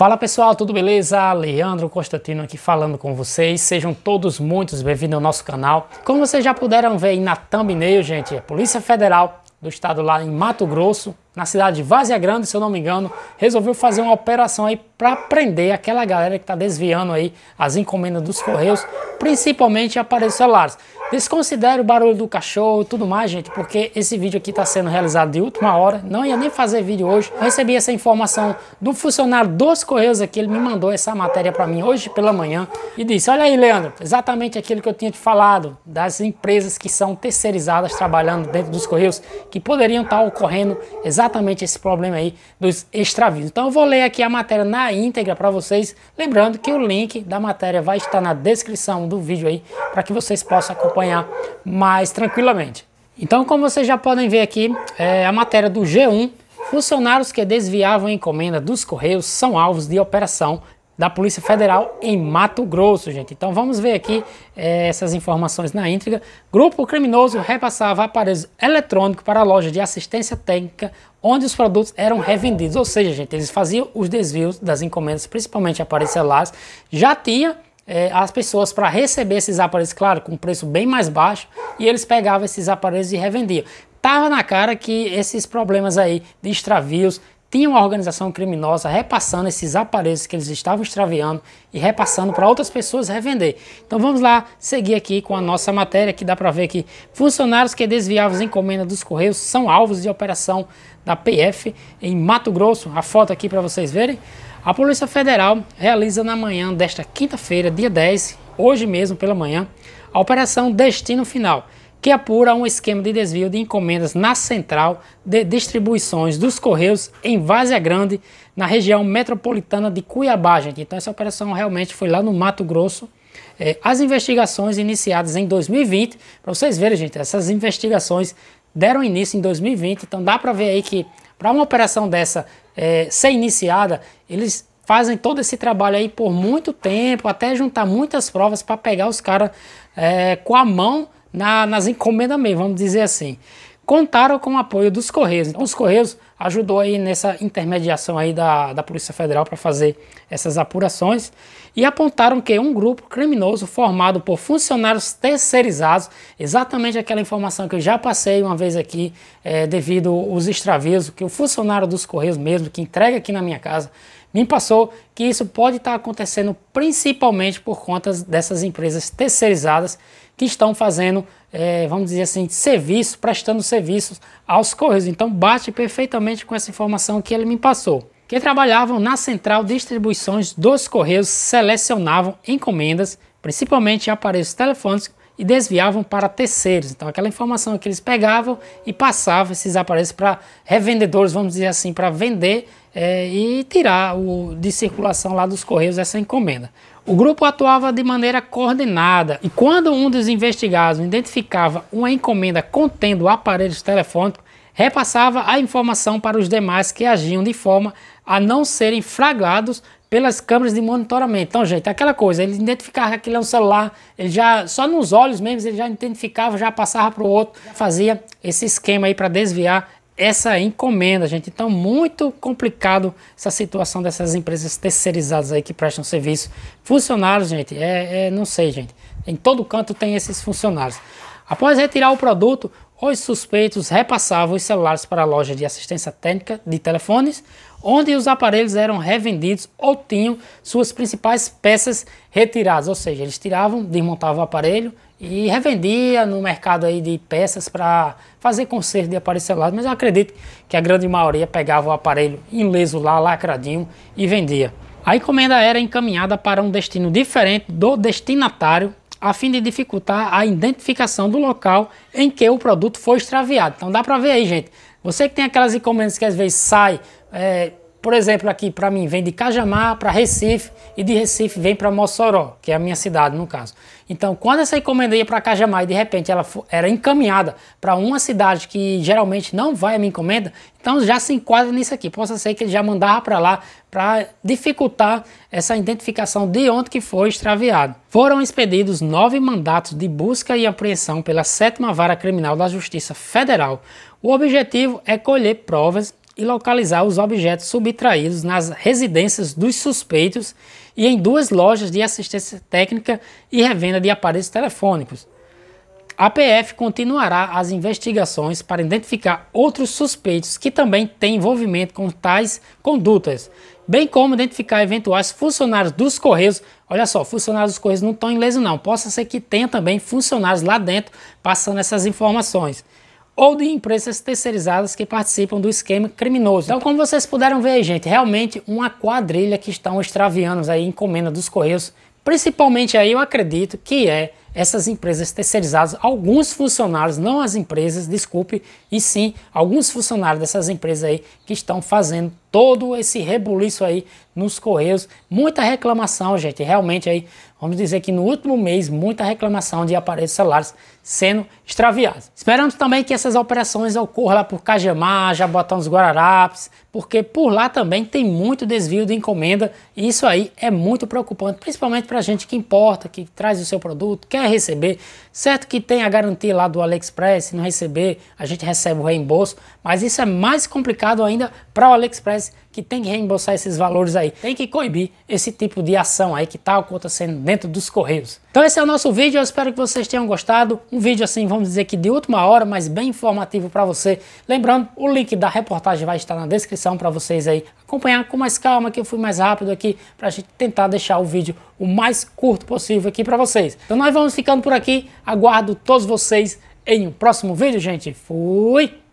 Fala pessoal, tudo beleza? Leandro Constantino aqui falando com vocês. Sejam todos muito bem-vindos ao nosso canal. Como vocês já puderam ver aí na thumbnail, gente, a é Polícia Federal do estado lá em Mato Grosso, na cidade de Vazia Grande, se eu não me engano, resolveu fazer uma operação aí para prender aquela galera que está desviando aí as encomendas dos correios, principalmente aparelhos celulares. Desconsidere o barulho do cachorro e tudo mais, gente, porque esse vídeo aqui está sendo realizado de última hora. Não ia nem fazer vídeo hoje. Eu recebi essa informação do funcionário dos Correios aqui. Ele me mandou essa matéria para mim hoje pela manhã e disse: Olha aí, Leandro, exatamente aquilo que eu tinha te falado das empresas que são terceirizadas trabalhando dentro dos Correios que poderiam estar tá ocorrendo exatamente esse problema aí dos extravios. Então eu vou ler aqui a matéria na íntegra para vocês. Lembrando que o link da matéria vai estar na descrição do vídeo aí para que vocês possam acompanhar acompanhar mais tranquilamente. Então, como vocês já podem ver aqui, é a matéria do G1, funcionários que desviavam encomenda dos Correios são alvos de operação da Polícia Federal em Mato Grosso, gente. Então vamos ver aqui é, essas informações na íntegra. Grupo criminoso repassava aparelhos eletrônicos para a loja de assistência técnica onde os produtos eram revendidos. Ou seja, gente, eles faziam os desvios das encomendas, principalmente aparelhos celulares. Já tinha é, as pessoas para receber esses aparelhos, claro, com preço bem mais baixo, e eles pegavam esses aparelhos e revendiam. Tava na cara que esses problemas aí de extravios tinham uma organização criminosa repassando esses aparelhos que eles estavam extraviando e repassando para outras pessoas revender. Então vamos lá seguir aqui com a nossa matéria que dá para ver que funcionários que desviavam as encomendas dos correios são alvos de operação da PF em Mato Grosso. A foto aqui para vocês verem. A Polícia Federal realiza na manhã desta quinta-feira, dia 10, hoje mesmo pela manhã, a Operação Destino Final, que apura um esquema de desvio de encomendas na central de distribuições dos Correios em Várzea Grande, na região metropolitana de Cuiabá, gente. Então, essa operação realmente foi lá no Mato Grosso. Eh, as investigações iniciadas em 2020, para vocês verem, gente, essas investigações deram início em 2020, então dá para ver aí que para uma operação dessa é, ser iniciada, eles fazem todo esse trabalho aí por muito tempo, até juntar muitas provas para pegar os caras é, com a mão na, nas encomendas mesmo, vamos dizer assim contaram com o apoio dos Correios. Então, os Correios ajudou aí nessa intermediação aí da, da Polícia Federal para fazer essas apurações e apontaram que um grupo criminoso formado por funcionários terceirizados, exatamente aquela informação que eu já passei uma vez aqui, é, devido aos extravios que o funcionário dos Correios mesmo, que entrega aqui na minha casa, me passou que isso pode estar tá acontecendo principalmente por conta dessas empresas terceirizadas que estão fazendo, é, vamos dizer assim, serviço, prestando serviços aos Correios. Então bate perfeitamente com essa informação que ele me passou. Que trabalhavam na central de distribuições dos Correios, selecionavam encomendas, principalmente aparelhos telefônicos, e desviavam para terceiros. Então, aquela informação que eles pegavam e passavam esses aparelhos para revendedores, vamos dizer assim, para vender é, e tirar o, de circulação lá dos Correios essa encomenda. O grupo atuava de maneira coordenada e quando um dos investigados identificava uma encomenda contendo aparelhos telefônicos, repassava a informação para os demais que agiam de forma a não serem fragados pelas câmeras de monitoramento. Então, gente, é aquela coisa, ele identificava que aquilo é um celular, ele já, só nos olhos mesmo, ele já identificava, já passava para o outro, fazia esse esquema aí para desviar essa encomenda, gente. Então, muito complicado essa situação dessas empresas terceirizadas aí que prestam serviço. Funcionários, gente, é, é não sei, gente. Em todo canto tem esses funcionários. Após retirar o produto, os suspeitos repassavam os celulares para a loja de assistência técnica de telefones, onde os aparelhos eram revendidos ou tinham suas principais peças retiradas, ou seja, eles tiravam, desmontavam o aparelho e revendia no mercado aí de peças para fazer conserto de aparelhos celulares, mas eu acredito que a grande maioria pegava o aparelho ileso lá, lacradinho e vendia. A encomenda era encaminhada para um destino diferente do destinatário a fim de dificultar a identificação do local em que o produto foi extraviado. Então dá para ver aí, gente. Você que tem aquelas encomendas que às vezes sai é, por exemplo, aqui para mim vem de Cajamar para Recife e de Recife vem para Mossoró, que é a minha cidade no caso. Então, quando essa encomenda ia para Cajamar e de repente ela era encaminhada para uma cidade que geralmente não vai a minha encomenda, então já se enquadra nisso aqui. Posso ser que ele já mandava para lá para dificultar essa identificação de onde que foi extraviado. Foram expedidos nove mandatos de busca e apreensão pela sétima vara criminal da Justiça Federal. O objetivo é colher provas e localizar os objetos subtraídos nas residências dos suspeitos e em duas lojas de assistência técnica e revenda de aparelhos telefônicos. A PF continuará as investigações para identificar outros suspeitos que também têm envolvimento com tais condutas, bem como identificar eventuais funcionários dos Correios. Olha só, funcionários dos Correios não estão em leso não. Possa ser que tenha também funcionários lá dentro passando essas informações ou de empresas terceirizadas que participam do esquema criminoso. Então, como vocês puderam ver, gente, realmente uma quadrilha que estão extraviando aí encomenda dos correios, principalmente aí eu acredito que é essas empresas terceirizadas, alguns funcionários, não as empresas, desculpe, e sim alguns funcionários dessas empresas aí que estão fazendo todo esse rebuliço aí nos correios, muita reclamação, gente, realmente aí, vamos dizer que no último mês muita reclamação de aparelhos celulares sendo extraviados. Esperamos também que essas operações ocorram lá por Cajamar, Jabotão dos Guararapes, porque por lá também tem muito desvio de encomenda e isso aí é muito preocupante, principalmente para a gente que importa, que traz o seu produto, quer receber. Certo que tem a garantia lá do AliExpress, se não receber, a gente recebe o reembolso, mas isso é mais complicado ainda para o AliExpress que tem que reembolsar esses valores aí. Tem que coibir esse tipo de ação aí que está acontecendo dentro dos correios. Então esse é o nosso vídeo, eu espero que vocês tenham gostado. Um vídeo assim, vamos dizer que de última hora, mas bem informativo para você. Lembrando, o link da reportagem vai estar na descrição para vocês aí acompanhar com mais calma, que eu fui mais rápido aqui para a gente tentar deixar o vídeo o mais curto possível aqui para vocês. Então nós vamos ficando por aqui. Aguardo todos vocês em um próximo vídeo, gente. Fui!